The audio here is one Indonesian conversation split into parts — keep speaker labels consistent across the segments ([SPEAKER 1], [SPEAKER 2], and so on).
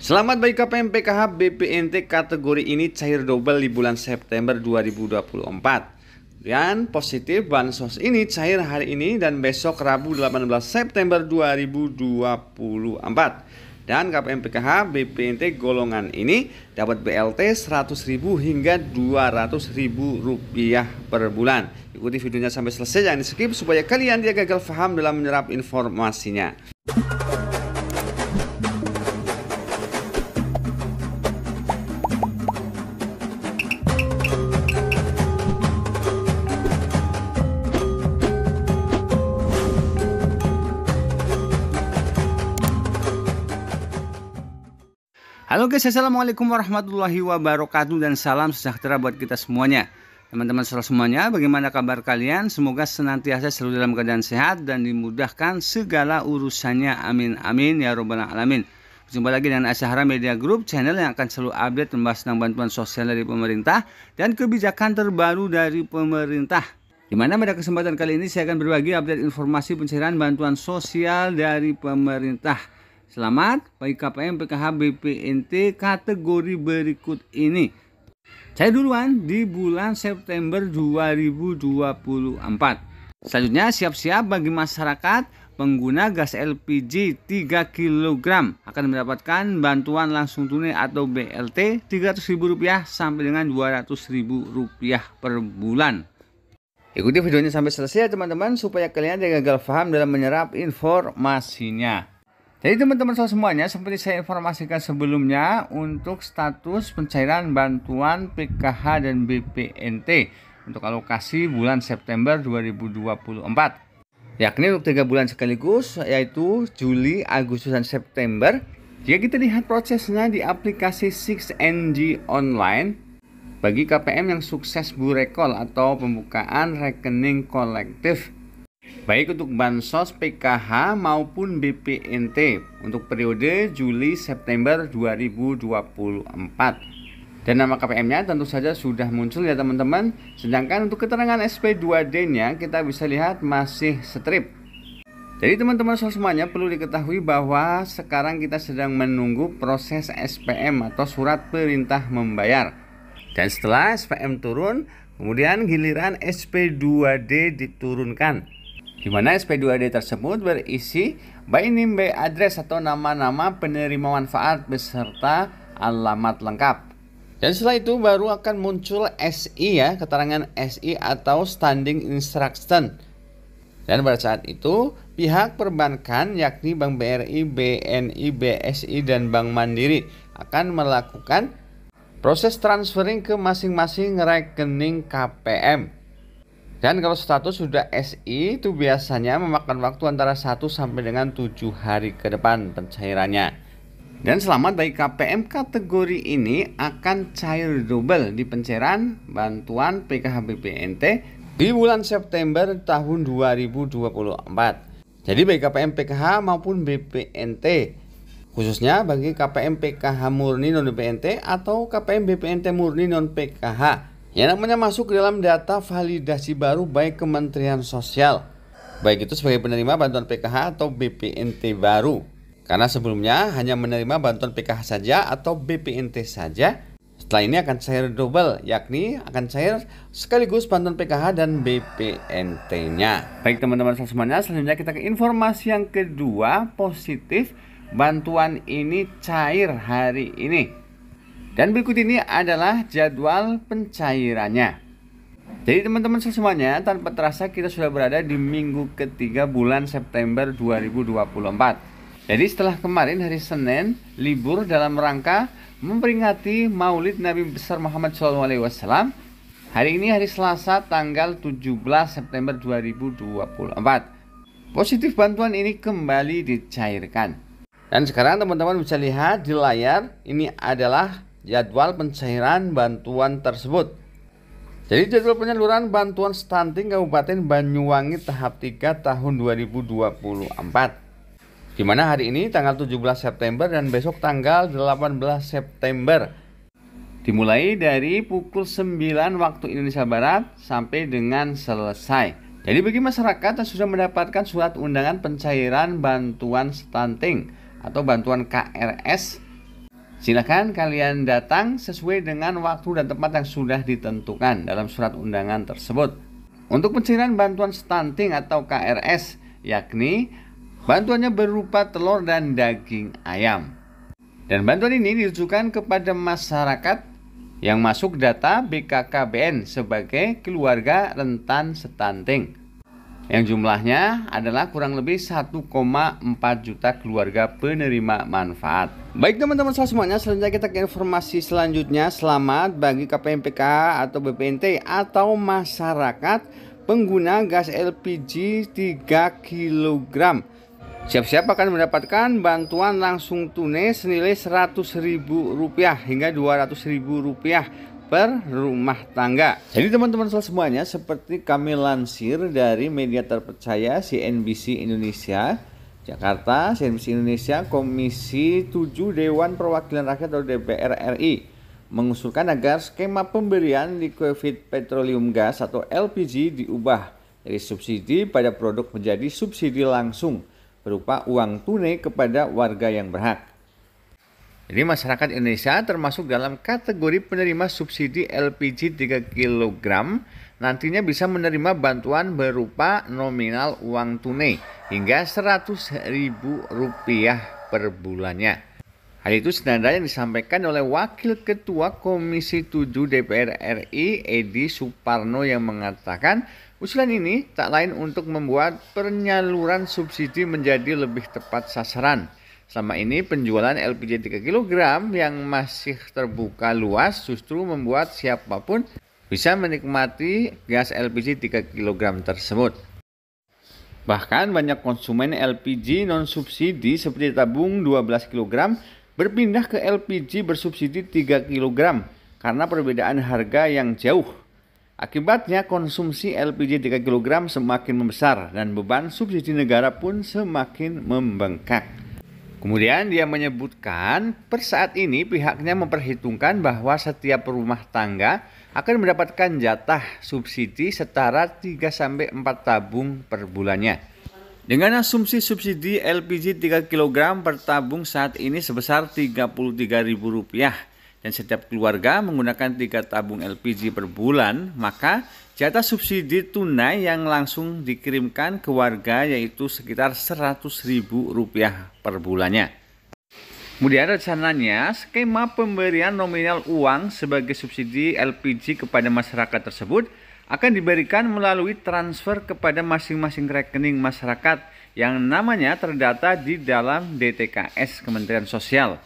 [SPEAKER 1] Selamat bagi KPM PKH BPNT kategori ini cair dobel di bulan September 2024. Dan positif bansos ini cair hari ini dan besok Rabu 18 September 2024. Dan KPM PKH BPNT golongan ini dapat BLT 100000 hingga 200.000 rupiah per bulan. Ikuti videonya sampai selesai, jangan di skip supaya kalian tidak gagal paham dalam menyerap informasinya. Halo guys, assalamualaikum warahmatullahi wabarakatuh dan salam sejahtera buat kita semuanya. Teman-teman saudara semuanya, bagaimana kabar kalian? Semoga senantiasa selalu dalam keadaan sehat dan dimudahkan segala urusannya. Amin amin ya robbal alamin. Jumpa lagi dengan Asyahara Media Group, channel yang akan selalu update membahas tentang bantuan sosial dari pemerintah dan kebijakan terbaru dari pemerintah. Di mana pada kesempatan kali ini saya akan berbagi update informasi pencairan bantuan sosial dari pemerintah. Selamat bagi KPM, PKH, BPNT kategori berikut ini. Saya duluan di bulan September 2024. Selanjutnya siap-siap bagi masyarakat pengguna gas LPG 3 kg akan mendapatkan bantuan langsung tunai atau BLT Rp300.000 sampai dengan Rp200.000 per bulan. Ikuti videonya sampai selesai ya teman-teman supaya kalian tidak gagal paham dalam menyerap informasinya. Jadi teman-teman semuanya seperti saya informasikan sebelumnya untuk status pencairan bantuan PKH dan BPNT untuk alokasi bulan September 2024 yakni untuk tiga bulan sekaligus yaitu Juli, Agustus, dan September jika kita lihat prosesnya di aplikasi 6NG Online bagi KPM yang sukses burekol atau pembukaan rekening kolektif baik untuk bansos PKH maupun BPNT untuk periode Juli September 2024 dan nama KPM-nya tentu saja sudah muncul ya teman-teman. Sedangkan untuk keterangan SP2D-nya kita bisa lihat masih strip. Jadi teman-teman semuanya perlu diketahui bahwa sekarang kita sedang menunggu proses SPM atau surat perintah membayar. Dan setelah SPM turun, kemudian giliran SP2D diturunkan di mana sp 2 d tersebut berisi by name, by address atau nama-nama penerima manfaat beserta alamat lengkap. Dan setelah itu baru akan muncul SI ya, keterangan SI atau standing instruction. Dan pada saat itu pihak perbankan yakni Bank BRI, BNI, BSI dan Bank Mandiri akan melakukan proses transferring ke masing-masing rekening KPM. Dan kalau status sudah SI itu biasanya memakan waktu antara 1 sampai dengan 7 hari ke depan pencairannya. Dan selamat dari KPM kategori ini akan cair double di pencairan bantuan PKH BPNT di bulan September tahun 2024. Jadi bagi KPM PKH maupun BPNT khususnya bagi KPM PKH murni non BPNT atau KPM BPNT murni non PKH yang namanya masuk ke dalam data validasi baru baik Kementerian Sosial baik itu sebagai penerima bantuan PKH atau BPNT baru karena sebelumnya hanya menerima bantuan PKH saja atau BPNT saja setelah ini akan cair double yakni akan cair sekaligus bantuan PKH dan BPNT-nya baik teman-teman semuanya selanjutnya kita ke informasi yang kedua positif bantuan ini cair hari ini dan berikut ini adalah jadwal pencairannya. Jadi teman-teman semuanya, tanpa terasa kita sudah berada di minggu ketiga bulan September 2024. Jadi setelah kemarin hari Senin libur dalam rangka memperingati Maulid Nabi besar Muhammad SAW. Hari ini hari Selasa tanggal 17 September 2024. Positif bantuan ini kembali dicairkan. Dan sekarang teman-teman bisa lihat di layar ini adalah jadwal pencairan bantuan tersebut. Jadi jadwal penyaluran bantuan stunting Kabupaten Banyuwangi tahap 3 tahun 2024 di mana hari ini tanggal 17 September dan besok tanggal 18 September dimulai dari pukul 9 waktu Indonesia Barat sampai dengan selesai. Jadi bagi masyarakat yang sudah mendapatkan surat undangan pencairan bantuan stunting atau bantuan KRS silahkan kalian datang sesuai dengan waktu dan tempat yang sudah ditentukan dalam surat undangan tersebut. Untuk pencairan bantuan stunting atau KRS, yakni bantuannya berupa telur dan daging ayam. Dan bantuan ini ditujukan kepada masyarakat yang masuk data BKKBN sebagai keluarga rentan stunting yang jumlahnya adalah kurang lebih 1,4 juta keluarga penerima manfaat. Baik teman-teman semuanya, selanjutnya kita ke informasi selanjutnya. Selamat bagi KPMPK atau BPNT atau masyarakat pengguna gas LPG 3 kg. Siap-siap akan mendapatkan bantuan langsung tunai senilai Rp100.000 hingga Rp200.000 per rumah tangga. Jadi teman-teman semuanya seperti kami lansir dari media terpercaya CNBC Indonesia Jakarta, CNBC Indonesia, Komisi 7 Dewan Perwakilan Rakyat atau DPR RI mengusulkan agar skema pemberian di Covid petroleum gas atau LPG diubah dari subsidi pada produk menjadi subsidi langsung berupa uang tunai kepada warga yang berhak. Jadi masyarakat Indonesia termasuk dalam kategori penerima subsidi LPG 3 kg nantinya bisa menerima bantuan berupa nominal uang tunai hingga Rp100.000 per bulannya. Hal itu senada disampaikan oleh Wakil Ketua Komisi 7 DPR RI Edi Suparno yang mengatakan usulan ini tak lain untuk membuat penyaluran subsidi menjadi lebih tepat sasaran. Selama ini penjualan LPG 3 kg yang masih terbuka luas justru membuat siapapun bisa menikmati gas LPG 3 kg tersebut. Bahkan banyak konsumen LPG non-subsidi seperti tabung 12 kg berpindah ke LPG bersubsidi 3 kg karena perbedaan harga yang jauh. Akibatnya konsumsi LPG 3 kg semakin membesar dan beban subsidi negara pun semakin membengkak. Kemudian dia menyebutkan per saat ini pihaknya memperhitungkan bahwa setiap rumah tangga akan mendapatkan jatah subsidi setara 3 4 tabung per bulannya. Dengan asumsi subsidi LPG 3 kg per tabung saat ini sebesar Rp33.000 dan setiap keluarga menggunakan tiga tabung LPG per bulan, maka jatah subsidi tunai yang langsung dikirimkan ke warga yaitu sekitar Rp100.000 per bulannya. Kemudian rencananya skema pemberian nominal uang sebagai subsidi LPG kepada masyarakat tersebut akan diberikan melalui transfer kepada masing-masing rekening masyarakat yang namanya terdata di dalam DTKS Kementerian Sosial.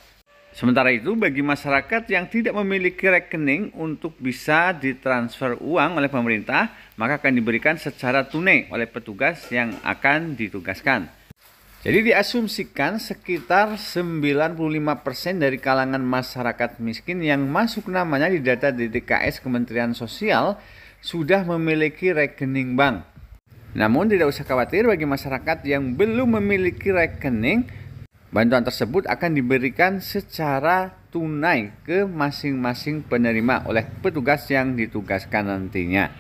[SPEAKER 1] Sementara itu, bagi masyarakat yang tidak memiliki rekening untuk bisa ditransfer uang oleh pemerintah, maka akan diberikan secara tunai oleh petugas yang akan ditugaskan. Jadi diasumsikan sekitar 95% dari kalangan masyarakat miskin yang masuk namanya di data DTKS Kementerian Sosial sudah memiliki rekening bank. Namun tidak usah khawatir bagi masyarakat yang belum memiliki rekening, Bantuan tersebut akan diberikan secara tunai ke masing-masing penerima oleh petugas yang ditugaskan nantinya.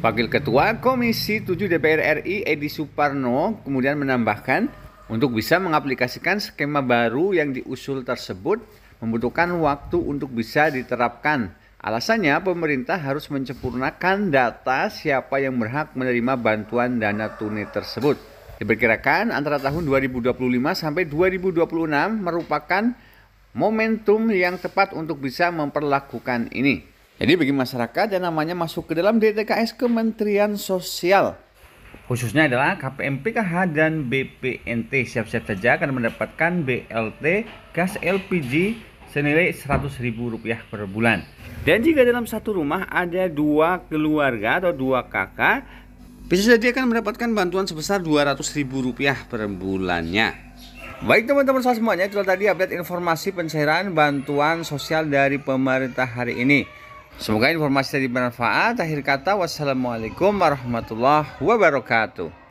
[SPEAKER 1] Wakil Ketua Komisi 7 DPR RI Edi Suparno kemudian menambahkan untuk bisa mengaplikasikan skema baru yang diusul tersebut membutuhkan waktu untuk bisa diterapkan. Alasannya pemerintah harus mencempurnakan data siapa yang berhak menerima bantuan dana tunai tersebut. Diperkirakan antara tahun 2025 sampai 2026 merupakan momentum yang tepat untuk bisa memperlakukan ini. Jadi bagi masyarakat yang namanya masuk ke dalam DTKS Kementerian Sosial, khususnya adalah KPM PKH dan BPNT siap-siap saja akan mendapatkan BLT gas LPG senilai Rp100.000 per bulan. Dan jika dalam satu rumah ada dua keluarga atau dua kakak, bisa jadi akan mendapatkan bantuan sebesar Rp200.000 per bulannya. Baik teman-teman semuanya, itu tadi update informasi pencairan bantuan sosial dari pemerintah hari ini. Semoga informasi tadi bermanfaat. Akhir kata, wassalamualaikum warahmatullahi wabarakatuh.